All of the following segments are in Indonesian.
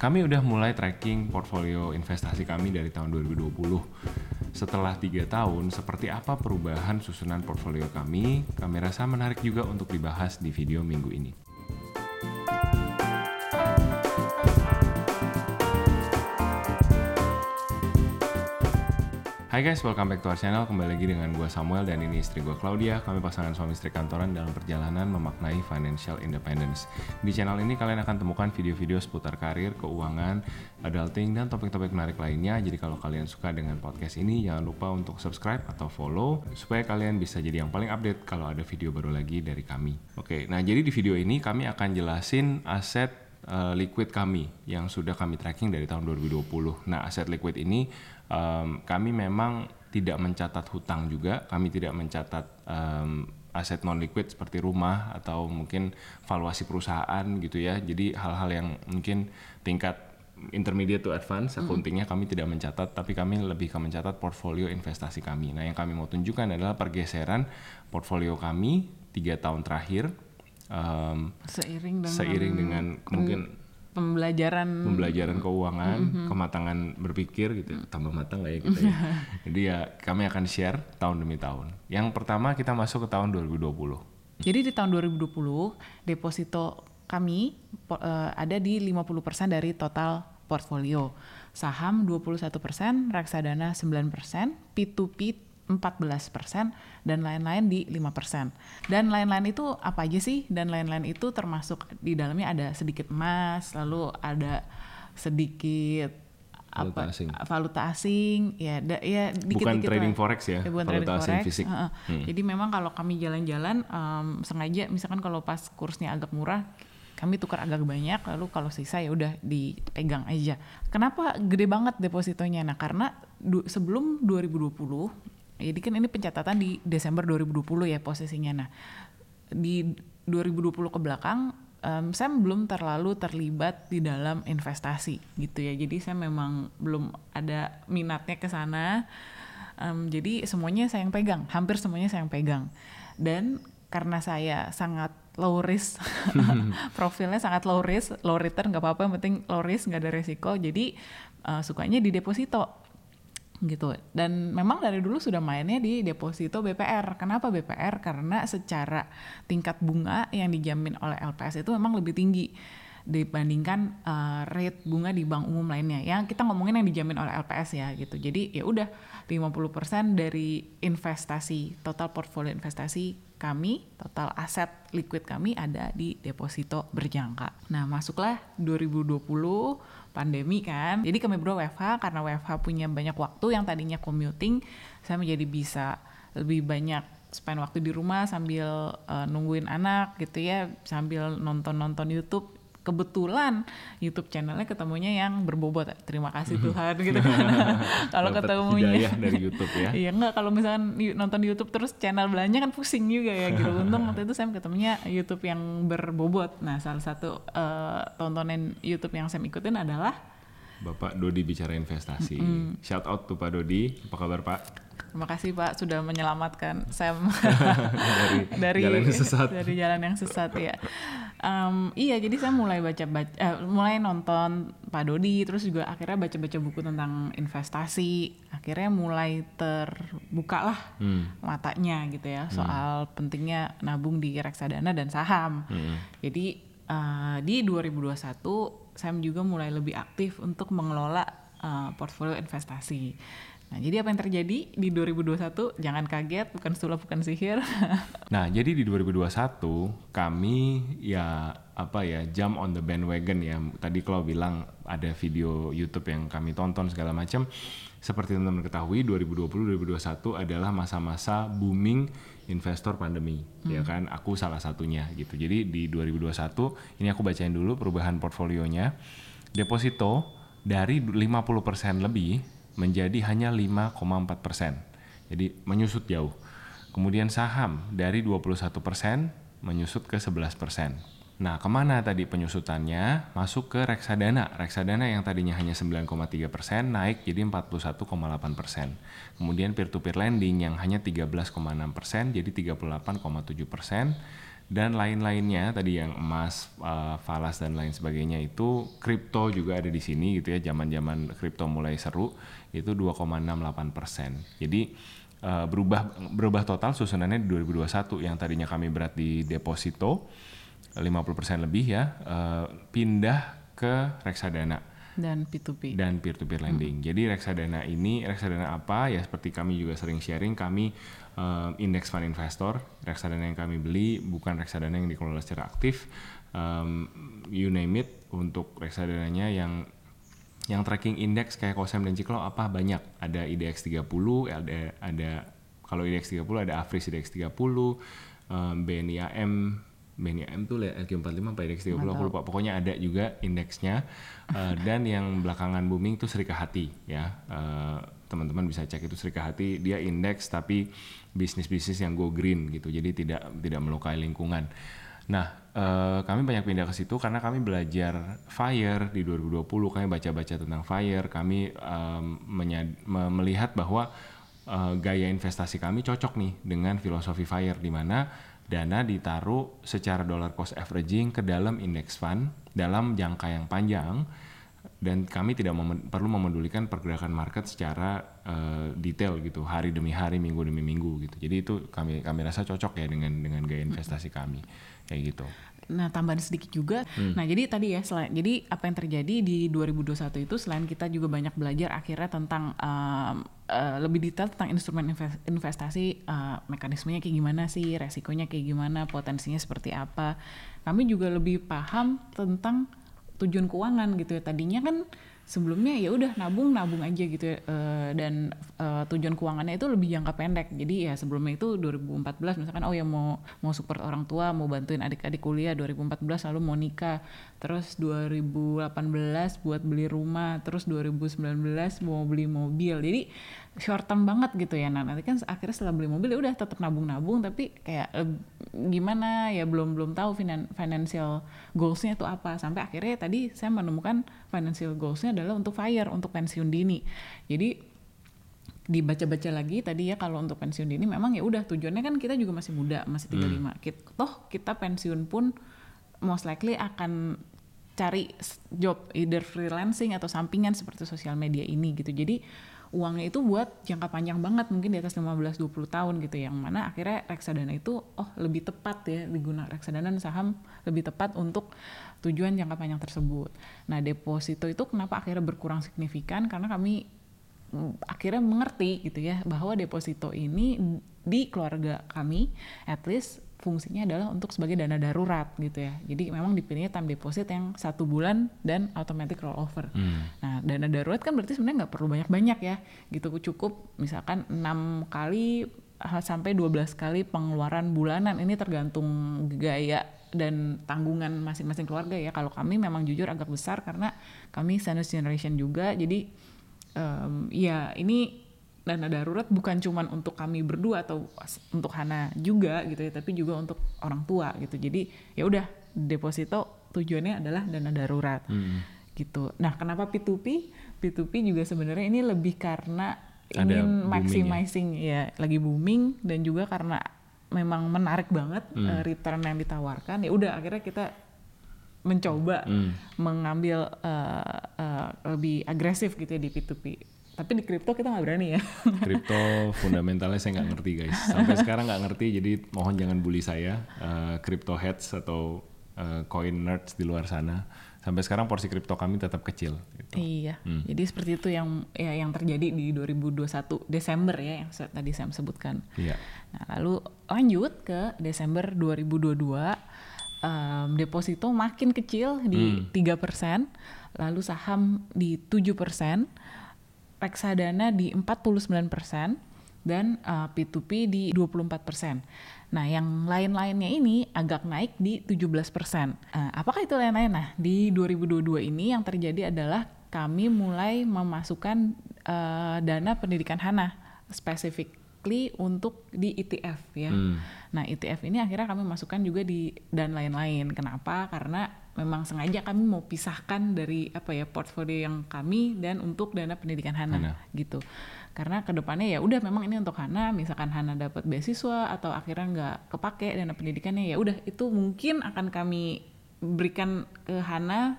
Kami udah mulai tracking portfolio investasi kami dari tahun 2020. Setelah tiga tahun, seperti apa perubahan susunan portfolio kami? Kami rasa menarik juga untuk dibahas di video minggu ini. Hai guys, welcome back to our channel. Kembali lagi dengan gue Samuel dan ini istri gue Claudia. Kami pasangan suami istri kantoran dalam perjalanan memaknai financial independence. Di channel ini kalian akan temukan video-video seputar karir, keuangan, adulting, dan topik-topik menarik lainnya. Jadi kalau kalian suka dengan podcast ini, jangan lupa untuk subscribe atau follow supaya kalian bisa jadi yang paling update kalau ada video baru lagi dari kami. Oke, nah jadi di video ini kami akan jelasin aset eh, liquid kami yang sudah kami tracking dari tahun 2020. Nah, aset liquid ini um, kami memang tidak mencatat hutang juga, kami tidak mencatat um, aset non liquid seperti rumah atau mungkin valuasi perusahaan gitu ya. Jadi hal-hal yang mungkin tingkat intermediate to advance hmm. accountingnya kami tidak mencatat, tapi kami lebih ke mencatat portfolio investasi kami. Nah yang kami mau tunjukkan adalah pergeseran portfolio kami tiga tahun terakhir um, seiring dengan, seiring dengan mungkin pembelajaran pembelajaran keuangan, mm -hmm. kematangan berpikir gitu. Mm-hmm. Tambah matang lah ya kita ya. Jadi ya kami akan share tahun demi tahun. Yang pertama kita masuk ke tahun 2020. Jadi di tahun 2020 deposito kami eh, ada di 50% dari total portfolio. Saham 21%, reksadana 9%, P2P 14% dan lain-lain di 5%. Dan lain-lain itu apa aja sih? Dan lain-lain itu termasuk di dalamnya ada sedikit emas, lalu ada sedikit valuta apa asing. valuta asing ya da, ya dikit, bukan trading lah. forex ya, ya bukan valuta asing forex. fisik. Hmm. Jadi memang kalau kami jalan-jalan um, sengaja misalkan kalau pas kursnya agak murah kami tukar agak banyak lalu kalau sisa ya udah dipegang aja. Kenapa gede banget depositonya? Nah, karena du sebelum 2020 jadi kan ini pencatatan di Desember 2020 ya posisinya. Nah, di 2020 ke belakang um, Sam belum terlalu terlibat di dalam investasi gitu ya. Jadi saya memang belum ada minatnya ke sana. Um, jadi semuanya saya yang pegang, hampir semuanya saya yang pegang. Dan karena saya sangat low risk profilnya sangat low risk low return nggak apa-apa yang penting low risk nggak ada resiko jadi uh, sukanya di deposito gitu dan memang dari dulu sudah mainnya di deposito BPR kenapa BPR karena secara tingkat bunga yang dijamin oleh LPS itu memang lebih tinggi dibandingkan uh, rate bunga di bank umum lainnya yang kita ngomongin yang dijamin oleh LPS ya gitu. Jadi ya udah 50% dari investasi total portfolio investasi kami, total aset liquid kami ada di deposito berjangka. Nah, masuklah 2020 pandemi kan. Jadi kami berdua WFH karena WFH punya banyak waktu yang tadinya commuting saya menjadi bisa lebih banyak spend waktu di rumah sambil uh, nungguin anak gitu ya, sambil nonton-nonton YouTube kebetulan YouTube channelnya ketemunya yang berbobot terima kasih mm-hmm. Tuhan gitu kalau ketemunya dari YouTube ya iya enggak kalau misalkan nonton YouTube terus channel belanja kan pusing juga ya gitu untung waktu itu saya ketemunya YouTube yang berbobot nah salah satu uh, tontonan YouTube yang saya ikutin adalah Bapak Dodi bicara investasi. Mm -hmm. Shout out tuh Pak Dodi. Apa kabar Pak? Terima kasih Pak sudah menyelamatkan saya dari, dari jalan yang sesat. Dari jalan yang sesat ya um, iya jadi saya mulai baca baca uh, eh, mulai nonton Pak Dodi terus juga akhirnya baca baca buku tentang investasi akhirnya mulai terbuka lah hmm. matanya gitu ya hmm. soal hmm. pentingnya nabung di reksadana dan saham hmm. jadi uh, di 2021 saya juga mulai lebih aktif untuk mengelola uh, portfolio investasi Nah, jadi apa yang terjadi di 2021? Jangan kaget, bukan sulap, bukan sihir. nah, jadi di 2021 kami ya apa ya jump on the bandwagon ya. Tadi kalau bilang ada video YouTube yang kami tonton segala macam. Seperti teman-teman ketahui, 2020-2021 adalah masa-masa booming investor pandemi, ya hmm. ya kan? Aku salah satunya gitu. Jadi di 2021 ini aku bacain dulu perubahan portfolionya. Deposito dari 50% lebih menjadi hanya 5,4 persen. Jadi menyusut jauh. Kemudian saham dari 21 persen menyusut ke 11 persen. Nah, kemana tadi penyusutannya? Masuk ke reksadana. Reksadana yang tadinya hanya 9,3 persen naik jadi 41,8 persen. Kemudian peer-to-peer lending yang hanya 13,6 persen jadi 38,7 persen dan lain-lainnya tadi yang emas, uh, falas dan lain sebagainya itu kripto juga ada di sini gitu ya zaman-zaman kripto mulai seru itu 2,68 persen. Jadi uh, berubah berubah total susunannya di 2021 yang tadinya kami berat di deposito 50 persen lebih ya uh, pindah ke reksadana dan P2P dan peer-to-peer hmm. lending. Hmm. Jadi reksadana ini reksadana apa ya seperti kami juga sering sharing kami uh, eh, indeks fund investor reksadana yang kami beli bukan reksadana yang dikelola secara aktif um, you name it untuk reksadananya yang yang tracking indeks kayak Kosem dan Ciklo apa banyak ada IDX 30 ada ada kalau IDX 30 ada AFRIS IDX 30 um, am BNI M tuh LQ45 apa indeks 30 Mantap. aku lupa pokoknya ada juga indeksnya uh, dan yang belakangan booming tuh Serika Hati ya uh, teman-teman bisa cek itu Serika Hati dia indeks tapi bisnis-bisnis yang go green gitu jadi tidak tidak melukai lingkungan Nah, uh, kami banyak pindah ke situ karena kami belajar fire di 2020, kami baca-baca tentang fire, kami um, me- melihat bahwa uh, gaya investasi kami cocok nih dengan filosofi fire di mana dana ditaruh secara dollar cost averaging ke dalam index fund dalam jangka yang panjang dan kami tidak mem perlu memedulikan pergerakan market secara uh, detail gitu hari demi hari minggu demi minggu gitu jadi itu kami kami rasa cocok ya dengan dengan gaya investasi kami kayak gitu Nah, tambahan sedikit juga. Hmm. Nah, jadi tadi ya selain jadi apa yang terjadi di 2021 itu selain kita juga banyak belajar akhirnya tentang um, Uh, lebih detail tentang instrumen investasi uh, mekanismenya kayak gimana sih resikonya kayak gimana potensinya seperti apa kami juga lebih paham tentang tujuan keuangan gitu ya tadinya kan sebelumnya ya udah nabung nabung aja gitu e, dan e, tujuan keuangannya itu lebih jangka pendek jadi ya sebelumnya itu 2014 misalkan oh ya mau mau support orang tua mau bantuin adik-adik kuliah 2014 lalu mau nikah terus 2018 buat beli rumah terus 2019 mau beli mobil jadi short term banget gitu ya nah nanti kan akhirnya setelah beli mobil ya udah tetap nabung-nabung tapi kayak eh, gimana ya belum belum tahu finan, financial goalsnya itu apa sampai akhirnya tadi saya menemukan financial goalsnya adalah untuk fire, untuk pensiun dini. Jadi dibaca-baca lagi tadi ya kalau untuk pensiun dini memang ya udah tujuannya kan kita juga masih muda, masih 35. Hmm. Kita, toh kita pensiun pun most likely akan cari job either freelancing atau sampingan seperti sosial media ini gitu. Jadi uangnya itu buat jangka panjang banget mungkin di atas 15-20 tahun gitu yang mana akhirnya reksadana itu oh lebih tepat ya digunakan reksadana dan saham lebih tepat untuk tujuan jangka panjang tersebut. Nah deposito itu kenapa akhirnya berkurang signifikan karena kami mm, akhirnya mengerti gitu ya bahwa deposito ini di keluarga kami at least fungsinya adalah untuk sebagai dana darurat gitu ya. Jadi memang dipilihnya time deposit yang satu bulan dan automatic rollover. Hmm. Nah dana darurat kan berarti sebenarnya nggak perlu banyak-banyak ya. Gitu cukup misalkan enam kali eh, sampai 12 kali pengeluaran bulanan. Ini tergantung gaya dan tanggungan masing-masing keluarga ya. Kalau kami memang jujur agak besar karena kami sandwich generation juga. Jadi um, ya ini dana darurat bukan cuman untuk kami berdua atau untuk Hana juga gitu ya, tapi juga untuk orang tua gitu. Jadi ya udah deposito tujuannya adalah dana darurat. Hmm. Gitu. Nah, kenapa P2P? P2P juga sebenarnya ini lebih karena ingin ya? maximizing ya. ya, lagi booming dan juga karena memang menarik banget hmm. Eh, return yang ditawarkan. Ya udah akhirnya kita mencoba hmm. mengambil uh, uh, lebih agresif gitu ya di P2P tapi di kripto kita nggak berani ya kripto fundamentalnya saya nggak ngerti guys sampai sekarang nggak ngerti jadi mohon jangan bully saya eh, kripto uh, heads atau uh, coin nerds di luar sana sampai sekarang porsi kripto kami tetap kecil gitu. iya hmm. jadi seperti itu yang ya, yang terjadi di 2021 Desember ya yang tadi saya sebutkan iya. nah lalu lanjut ke Desember 2022 um, deposito makin kecil di hmm. tiga hmm. persen lalu saham di 7 persen reksadana di 49% dan uh, eh, P2P di 24%. Nah, yang lain-lainnya ini agak naik di 17%. Uh, eh, apakah itu lain-lain? Nah, di 2022 ini yang terjadi adalah kami mulai memasukkan uh, dana pendidikan Hana specifically untuk di ETF ya. Hmm. Nah ETF ini akhirnya kami masukkan juga di dan lain-lain. Kenapa? Karena memang sengaja kami mau pisahkan dari apa ya portfolio yang kami dan untuk dana pendidikan Hana, Hana. gitu karena kedepannya ya udah memang ini untuk Hana misalkan Hana dapat beasiswa atau akhirnya nggak kepake dana pendidikannya ya udah itu mungkin akan kami berikan ke Hana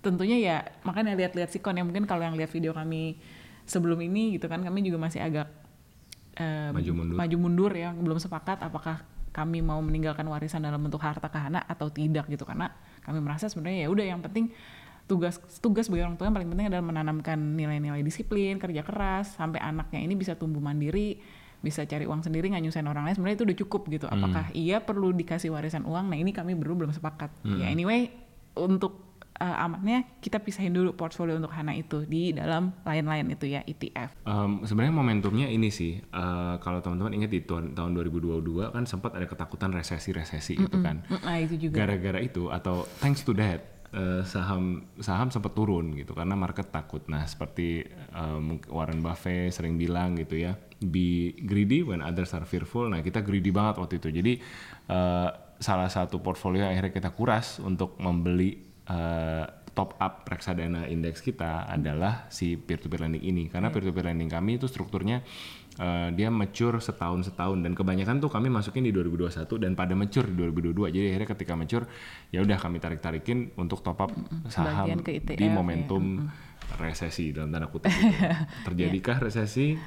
tentunya ya makanya lihat-lihat sikon ya mungkin kalau yang lihat video kami sebelum ini gitu kan kami juga masih agak um, maju mundur maju mundur ya belum sepakat apakah kami mau meninggalkan warisan dalam bentuk harta ke Hana atau tidak gitu karena kami merasa sebenarnya ya udah yang penting tugas tugas sebagai orang tua yang paling penting adalah menanamkan nilai-nilai disiplin kerja keras sampai anaknya ini bisa tumbuh mandiri bisa cari uang sendiri nggak nyusahin orang lain sebenarnya itu udah cukup gitu hmm. apakah hmm. ia perlu dikasih warisan uang nah ini kami baru belum sepakat ya, hmm. ya anyway untuk uh, amatnya kita pisahin dulu portfolio untuk Hana itu di dalam lain-lain itu ya ETF. Um, Sebenarnya momentumnya ini sih uh, kalau teman-teman ingat di tahun, tahun 2022 kan sempat ada ketakutan resesi-resesi mm -mm. gitu kan. Mm -mm, itu juga. Gara-gara itu atau thanks to that uh, saham saham sempat turun gitu karena market takut. Nah seperti um, Warren Buffett sering bilang gitu ya be greedy when others are fearful. Nah kita greedy banget waktu itu. Jadi uh, salah satu portfolio akhirnya kita kuras untuk membeli uh, top up reksadana indeks kita adalah si peer to peer lending ini karena peer to peer lending kami itu strukturnya uh, dia mature setahun setahun dan kebanyakan tuh kami masukin di 2021 dan pada mature di 2022 jadi akhirnya ketika mature ya udah kami tarik tarikin untuk top up saham e di ya. momentum ya resesi dalam tanda kutip gitu. Iya. terjadikah resesi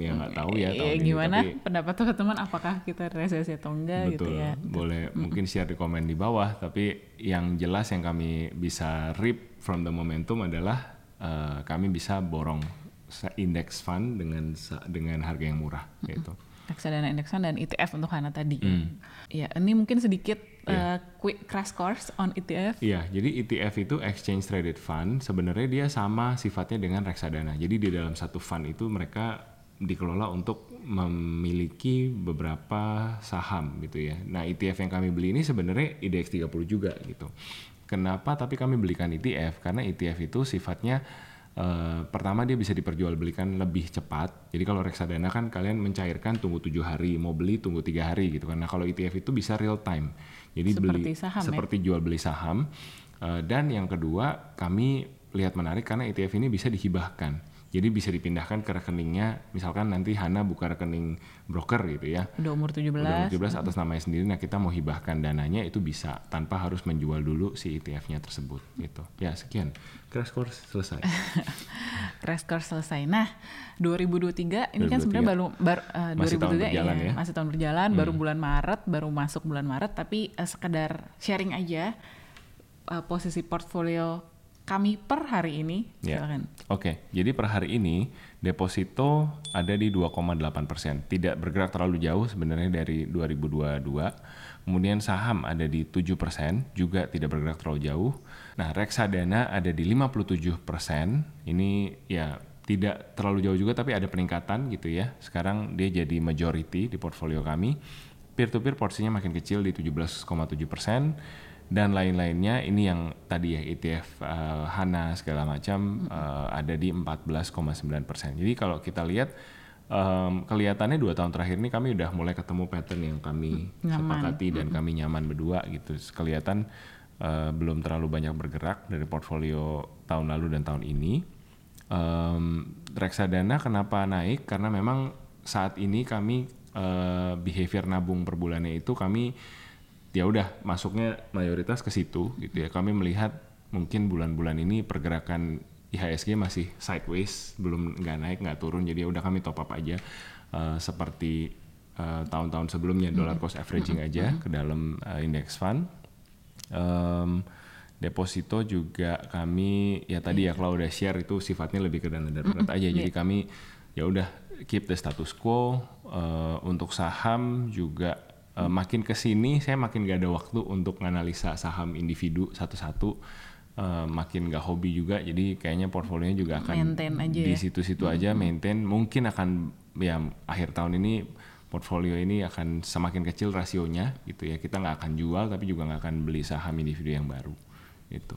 ya nggak tahu ya eh, tahun gimana ini, tapi pendapat tuh teman apakah kita resesi atau enggak gitu betul, gitu ya boleh mungkin share di komen di bawah tapi yang jelas yang kami bisa rip from the momentum adalah uh, kami bisa borong indeks fund dengan dengan harga yang murah gitu reksadana indeks fund dan ETF untuk Hana tadi mm. ya ini mungkin sedikit yeah. Iya. quick crash course on ETF. Iya, yeah, jadi ETF itu exchange traded fund. Sebenarnya dia sama sifatnya dengan reksadana. Jadi di dalam satu fund itu mereka dikelola untuk memiliki beberapa saham gitu ya. Nah, ETF yang kami beli ini sebenarnya IDX 30 juga gitu. Kenapa tapi kami belikan ETF? Karena ETF itu sifatnya Uh, pertama dia bisa diperjualbelikan lebih cepat. Jadi kalau reksadana kan kalian mencairkan tunggu tujuh hari, mau beli tunggu tiga hari gitu kan. Nah kalau ETF itu bisa real time. Jadi seperti beli saham, ya? seperti ya? jual beli saham. Uh, dan yang kedua kami lihat menarik karena ETF ini bisa dihibahkan. Jadi bisa dipindahkan ke rekeningnya, misalkan nanti Hana buka rekening broker gitu ya. Udah umur 17. Udah umur 17 atas namanya sendiri, nah kita mau hibahkan dananya itu bisa tanpa harus menjual dulu si ETF-nya tersebut gitu. Ya sekian, crash course selesai. crash course selesai. Nah 2023 ini 2023. kan sebenarnya baru, baru uh, masih 2023 tahun berjalan, ya, ya. masih tahun berjalan, hmm. baru bulan Maret, baru masuk bulan Maret, tapi uh, sekedar sharing aja uh, posisi portfolio kami per hari ini. Ya. Oke, okay. jadi per hari ini deposito ada di 2,8 persen, tidak bergerak terlalu jauh sebenarnya dari 2022. Kemudian saham ada di 7 persen, juga tidak bergerak terlalu jauh. Nah, reksadana ada di 57 persen. Ini ya tidak terlalu jauh juga tapi ada peningkatan gitu ya. Sekarang dia jadi majority di portfolio kami. Peer-to-peer porsinya makin kecil di 17,7 persen dan lain-lainnya ini yang tadi ya ETF uh, eh, Hana segala macam hmm. uh, ada di 14,9%. Jadi kalau kita lihat um, kelihatannya dua tahun terakhir ini kami udah mulai ketemu pattern yang kami hmm, nyaman. sepakati dan hmm. kami nyaman berdua gitu. Kelihatan uh, belum terlalu banyak bergerak dari portfolio tahun lalu dan tahun ini. Um, reksadana kenapa naik? Karena memang saat ini kami uh, behavior nabung per bulannya itu kami ya udah masuknya mayoritas ke situ gitu ya. Kami melihat mungkin bulan-bulan ini pergerakan IHSG masih sideways, belum nggak naik nggak turun, jadi ya udah kami top up aja uh, seperti eh, tahun-tahun uh, tahun -tahun sebelumnya mm-hmm. dollar cost averaging mm-hmm. aja mm-hmm. ke dalam uh, index fund. Um, deposito juga kami ya tadi ya kalau udah share itu sifatnya lebih ke dana darurat aja, jadi kami ya udah keep the status quo uh, untuk saham juga Uh, makin ke sini saya makin gak ada waktu untuk menganalisa saham individu satu-satu. Uh, makin gak hobi juga jadi kayaknya portfolionya juga akan maintain aja ya. di situ-situ ya? aja hmm. maintain mungkin akan ya akhir tahun ini portfolio ini akan semakin kecil rasionya gitu ya kita nggak akan jual tapi juga nggak akan beli saham individu yang baru gitu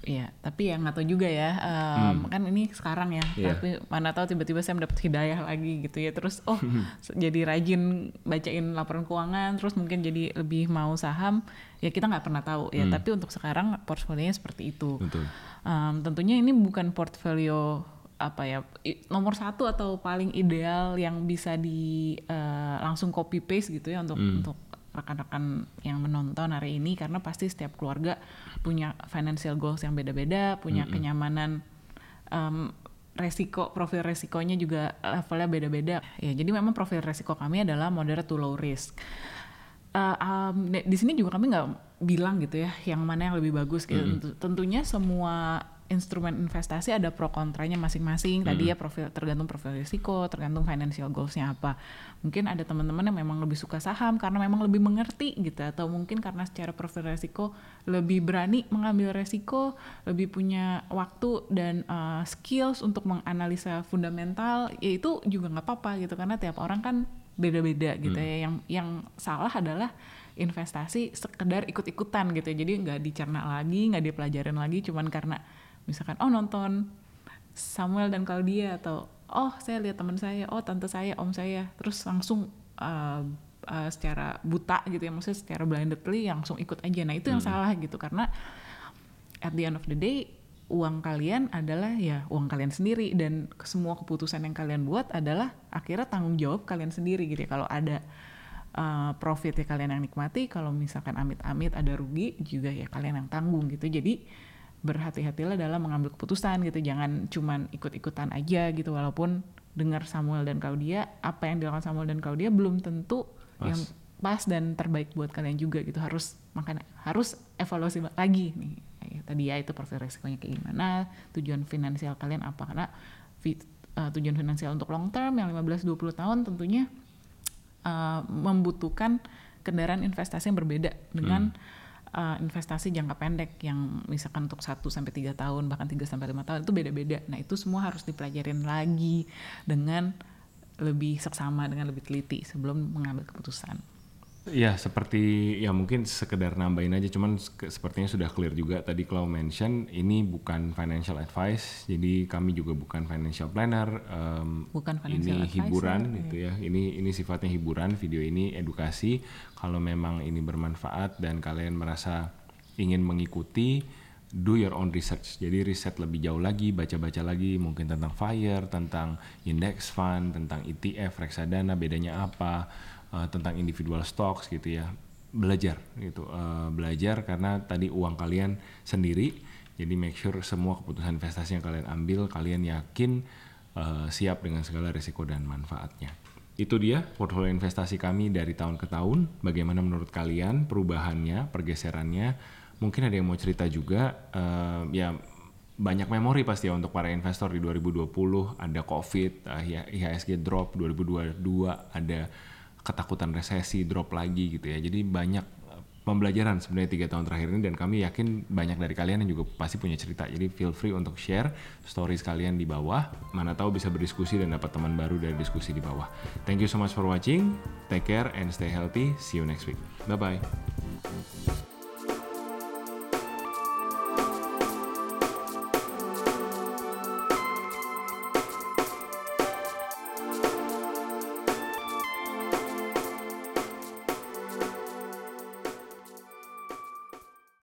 Iya, tapi yang nggak tahu juga ya. Um, hmm. Kan ini sekarang ya, yeah. tapi mana tahu tiba-tiba saya mendapat hidayah lagi gitu ya. Terus oh jadi rajin bacain laporan keuangan, terus mungkin jadi lebih mau saham. Ya kita nggak pernah tahu ya. Hmm. Tapi untuk sekarang portfolionya seperti itu. Um, tentunya ini bukan portfolio apa ya nomor satu atau paling ideal yang bisa di uh, langsung copy paste gitu ya untuk hmm. untuk rekan-rekan yang menonton hari ini karena pasti setiap keluarga punya financial goals yang beda-beda, punya mm -hmm. kenyamanan um, resiko profil resikonya juga levelnya beda-beda. Ya, jadi memang profil resiko kami adalah moderate to low risk. Uh, um, di sini juga kami nggak bilang gitu ya yang mana yang lebih bagus gitu. Mm -hmm. Tentunya semua instrumen investasi ada pro kontranya masing-masing. Tadi ya hmm. ya profil tergantung profil risiko, tergantung financial goalsnya apa. Mungkin ada teman-teman yang memang lebih suka saham karena memang lebih mengerti gitu atau mungkin karena secara profil risiko lebih berani mengambil risiko, lebih punya waktu dan uh, skills untuk menganalisa fundamental, ya itu juga nggak apa-apa gitu karena tiap orang kan beda-beda gitu hmm. ya. Yang yang salah adalah investasi sekedar ikut-ikutan gitu ya. Jadi nggak dicerna lagi, nggak dipelajarin lagi cuman karena misalkan oh nonton Samuel dan Claudia atau oh saya lihat teman saya oh tante saya om saya terus langsung uh, uh, secara buta gitu ya maksudnya secara blindedly langsung ikut aja nah itu yang hmm. salah gitu karena at the end of the day uang kalian adalah ya uang kalian sendiri dan semua keputusan yang kalian buat adalah akhirnya tanggung jawab kalian sendiri gitu ya kalau ada uh, profit ya kalian yang nikmati kalau misalkan amit-amit ada rugi juga ya kalian yang tanggung gitu jadi berhati-hatilah dalam mengambil keputusan gitu jangan cuman ikut-ikutan aja gitu walaupun dengar Samuel dan Claudia apa yang dilakukan Samuel dan Claudia belum tentu pas. yang pas dan terbaik buat kalian juga gitu harus makan harus evaluasi lagi nih ya, tadi ya itu profil resikonya kayak gimana tujuan finansial kalian apa karena uh, tujuan finansial untuk long term yang 15-20 tahun tentunya uh, membutuhkan kendaraan investasi yang berbeda dengan hmm uh, investasi jangka pendek yang misalkan untuk 1 sampai 3 tahun bahkan 3 sampai 5 tahun itu beda-beda. Nah, itu semua harus dipelajarin lagi dengan lebih seksama dengan lebih teliti sebelum mengambil keputusan. Ya seperti ya mungkin sekedar nambahin aja, cuman sepertinya sudah clear juga tadi kalau mention ini bukan financial advice, jadi kami juga bukan financial planner. Um, bukan financial ini advice. hiburan ya. gitu iya. ya. Ini ini sifatnya hiburan, video ini edukasi. Kalau memang ini bermanfaat dan kalian merasa ingin mengikuti do your own research. Jadi riset lebih jauh lagi, baca-baca lagi mungkin tentang fire, tentang index fund, tentang ETF, reksadana, bedanya apa, Eh, tentang individual stocks gitu ya belajar gitu uh, belajar karena tadi uang kalian sendiri jadi make sure semua keputusan investasi yang kalian ambil kalian yakin uh, siap dengan segala risiko dan manfaatnya itu dia portfolio investasi kami dari tahun ke tahun bagaimana menurut kalian perubahannya pergeserannya mungkin ada yang mau cerita juga uh, ya banyak memori pasti ya untuk para investor di 2020 ada covid uh, IHSG drop 2022 ada ketakutan resesi drop lagi gitu ya jadi banyak eh, pembelajaran sebenarnya tiga tahun terakhir ini dan kami yakin banyak dari kalian yang juga pasti punya cerita jadi feel free untuk share stories kalian di bawah mana tahu bisa berdiskusi dan dapat teman baru dari diskusi di bawah thank you so much for watching take care and stay healthy see you next week bye bye